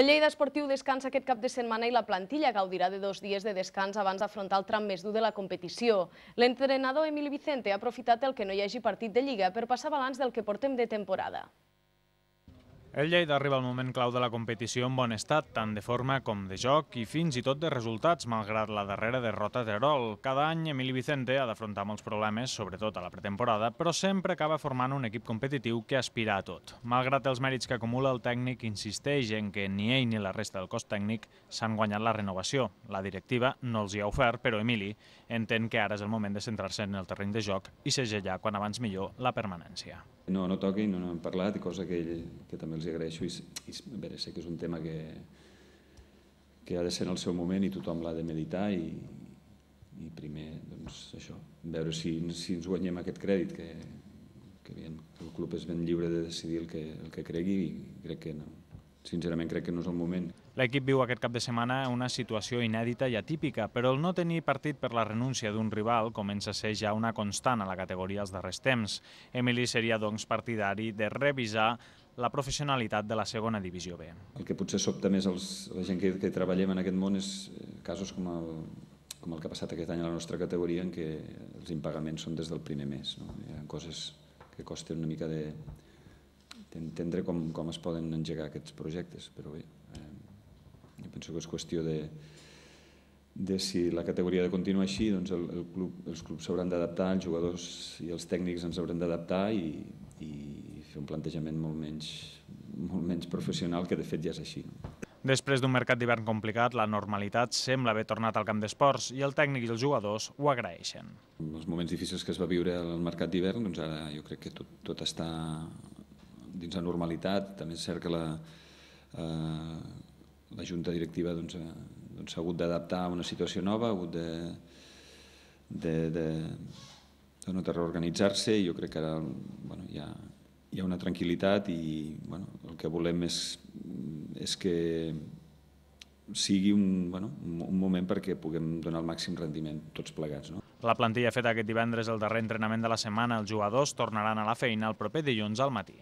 El Lleida Esportiu descansa aquest cap de setmana i la plantilla gaudirà de dos dies de descans abans d'afrontar el tram més dur de la competició. L'entrenador Emili Vicente ha aprofitat el que no hi hagi partit de Lliga per passar balanç del que portem de temporada. El Lleida arriba al moment clau de la competició en bon estat, tant de forma com de joc i fins i tot de resultats, malgrat la darrera derrota d'Herol. Cada any, Emili Vicente ha d'afrontar molts problemes, sobretot a la pretemporada, però sempre acaba formant un equip competitiu que aspira a tot. Malgrat els mèrits que acumula el tècnic, insisteix en que ni ell ni la resta del cos tècnic s'han guanyat la renovació. La directiva no els hi ha ofert, però Emili entén que ara és el moment de centrar-se en el terreny de joc i segellar quan abans millor la permanència no, no toquin, no n'hem parlat, cosa que, ell, que també els agraeixo. I, i a veure, sé que és un tema que, que ha de ser en el seu moment i tothom l'ha de meditar i, i primer, doncs, això, veure si, si ens guanyem aquest crèdit, que, que, aviam, el club és ben lliure de decidir el que, el que cregui i crec que no, sincerament crec que no és el moment. L'equip viu aquest cap de setmana una situació inèdita i atípica, però el no tenir partit per la renúncia d'un rival comença a ser ja una constant a la categoria els darrers temps. Emili seria, doncs, partidari de revisar la professionalitat de la segona divisió B. El que potser sobta més els, la gent que, que treballem en aquest món és eh, casos com el, com el que ha passat aquest any a la nostra categoria, en què els impagaments són des del primer mes. No? Hi ha coses que costen una mica de, d'entendre com, com es poden engegar aquests projectes, però bé, eh, jo penso que és qüestió de, de si la categoria de continua així, doncs el, el club, els clubs s'hauran d'adaptar, els jugadors i els tècnics ens hauran d'adaptar i, i fer un plantejament molt menys, molt menys professional, que de fet ja és així. No? Després d'un mercat d'hivern complicat, la normalitat sembla haver tornat al camp d'esports i el tècnic i els jugadors ho agraeixen. En els moments difícils que es va viure al mercat d'hivern, doncs ara jo crec que tot, tot està dins la normalitat. També és cert que la, eh, la Junta Directiva s'ha doncs, eh, doncs, ha hagut d'adaptar a una situació nova, ha hagut de, de, de, de no reorganitzar-se i jo crec que ara bueno, hi, ha, hi ha una tranquil·litat i bueno, el que volem és, és que sigui un, bueno, un moment perquè puguem donar el màxim rendiment tots plegats. No? La plantilla feta aquest divendres el darrer entrenament de la setmana, els jugadors tornaran a la feina el proper dilluns al matí.